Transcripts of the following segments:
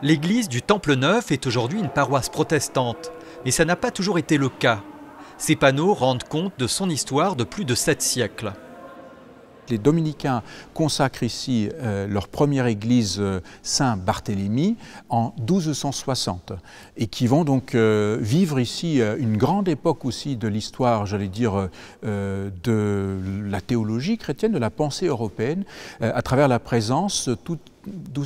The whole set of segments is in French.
L'église du Temple Neuf est aujourd'hui une paroisse protestante, mais ça n'a pas toujours été le cas. Ces panneaux rendent compte de son histoire de plus de sept siècles. Les dominicains consacrent ici euh, leur première église euh, Saint-Barthélemy en 1260 et qui vont donc euh, vivre ici une grande époque aussi de l'histoire, j'allais dire, de la théologie chrétienne, de la pensée européenne, à travers la présence toute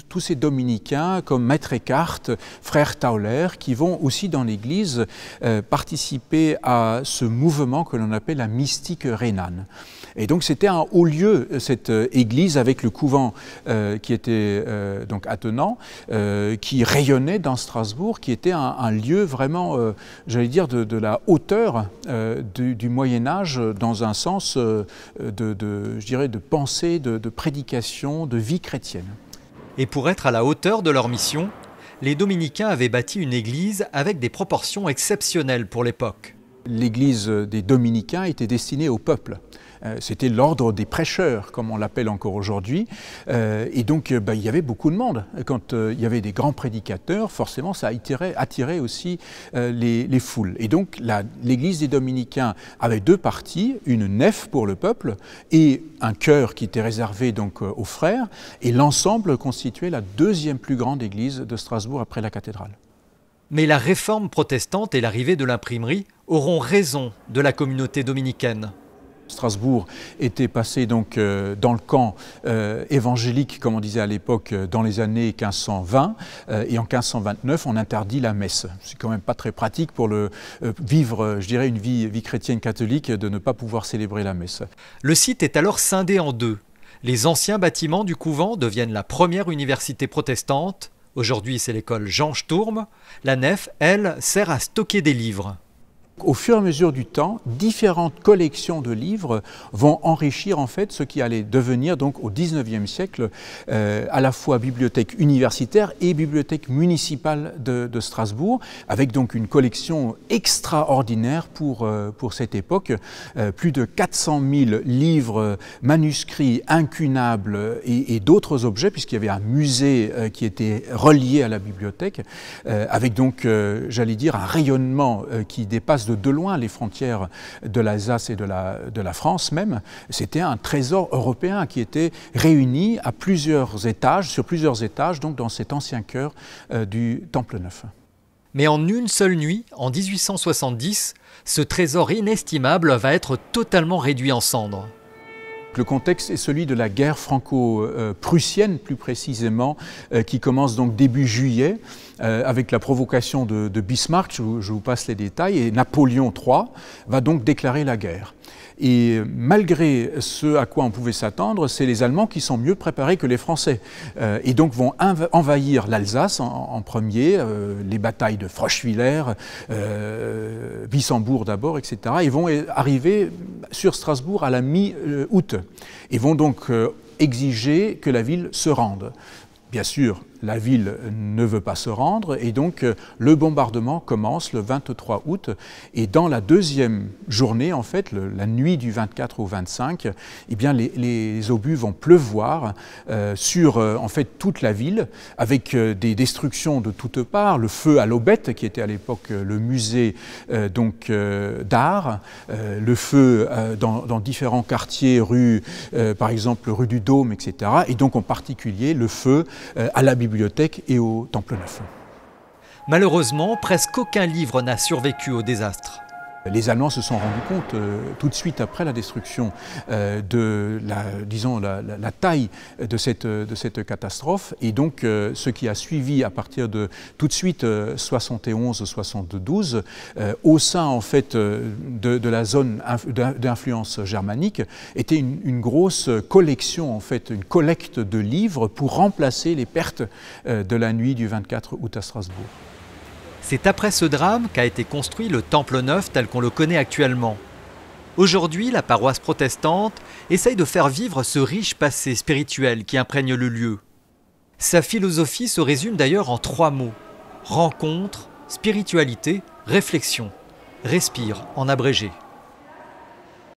tous ces dominicains comme Maître Eckhart, Frère Tauler, qui vont aussi dans l'Église euh, participer à ce mouvement que l'on appelle la mystique rhénane. Et donc c'était un haut lieu, cette euh, église avec le couvent euh, qui était donc attenant, qui rayonnait dans Strasbourg, qui était un, lieu vraiment, j'allais dire, de, la hauteur du, Moyen Âge dans un sens de, de, de pensée, de prédication, de vie chrétienne. Et pour être à la hauteur de leur mission, les dominicains avaient bâti une église avec des proportions exceptionnelles pour l'époque. L'église des dominicains était destinée au peuple. Euh, c'était l'ordre des prêcheurs, comme on l'appelle encore aujourd'hui. Euh, et donc, euh, bah, il y avait beaucoup de monde. Quand il y avait des grands prédicateurs, forcément, ça attirait, aussi les, foules. Et donc, l'Église des Dominicains avait deux parties, une nef pour le peuple et un chœur qui était réservé donc aux frères. Et l'ensemble constituait la deuxième plus grande église de Strasbourg après la cathédrale. Mais la réforme protestante et l'arrivée de l'imprimerie auront raison de la communauté dominicaine. Strasbourg était passé donc euh, dans le camp euh, évangélique, comme on disait à l'époque, euh, dans les années 1520. et en 1529, on interdit la messe. C'est quand même pas très pratique pour le, vivre, je dirais, une vie, vie chrétienne catholique de ne pas pouvoir célébrer la messe. Le site est alors scindé en deux. Les anciens bâtiments du couvent deviennent la première université protestante. Aujourd'hui, c'est l'école Jean Sturm. La nef, elle, sert à stocker des livres. Au fur et à mesure du temps, différentes collections de livres vont enrichir en fait ce qui allait devenir donc au XIXe siècle euh, à la fois bibliothèque universitaire et bibliothèque municipale de, Strasbourg, avec donc une collection extraordinaire pour, euh, pour cette époque, euh, plus de 400 000 livres, manuscrits, incunables et, et d'autres objets, puisqu'il y avait un musée qui était relié à la bibliothèque, avec donc, j'allais dire, un rayonnement qui dépasse de de, loin les frontières de l'Alsace et de la, France même. C'était un trésor européen qui était réuni à plusieurs étages, sur plusieurs étages, donc dans cet ancien cœur euh, du Temple Neuf. Mais en une seule nuit, en 1870, ce trésor inestimable va être totalement réduit en cendres. Le contexte est celui de la guerre franco-prussienne, plus précisément, euh, qui commence donc début juillet, euh, avec la provocation de, Bismarck, je vous, passe les détails, et Napoléon III va donc déclarer la guerre. Et malgré ce à quoi on pouvait s'attendre, c'est les Allemands qui sont mieux préparés que les Français. Euh, et donc vont envahir l'Alsace en, premier, les batailles de Frochwiller, Bissembourg d'abord, etc. Et vont arriver sur Strasbourg à la mi-août et vont donc euh, exiger que la ville se rende. Bien sûr, la ville ne veut pas se rendre et donc euh, le bombardement commence le 23 août et dans la deuxième journée, en fait, la nuit du 24 au 25, eh bien, les, obus vont pleuvoir euh, sur euh, en fait toute la ville avec des destructions de toutes parts, le feu à l'Aubette qui était à l'époque le musée donc d'art, le feu dans, différents quartiers, rues, par exemple rue du Dôme, etc. Et donc en particulier le feu à la bibliothèque bibliothèque et au Temple Neuf. Malheureusement, presque aucun livre n'a survécu au désastre. Les Allemands se sont rendus compte euh, tout de suite après la destruction euh, de la, taille euh, de cette, catastrophe et donc ce qui a suivi à partir de tout de suite 71-72 au sein de, la zone d'influence germanique était une, une, grosse collection en fait, une collecte de livres pour remplacer les pertes de la nuit du 24 août à Strasbourg. C'est après ce drame qu'a été construit le Temple Neuf tel qu'on le connaît actuellement. Aujourd'hui, la paroisse protestante essaye de faire vivre ce riche passé spirituel qui imprègne le lieu. Sa philosophie se résume d'ailleurs en trois mots. Rencontre, spiritualité, réflexion. Respire en abrégé.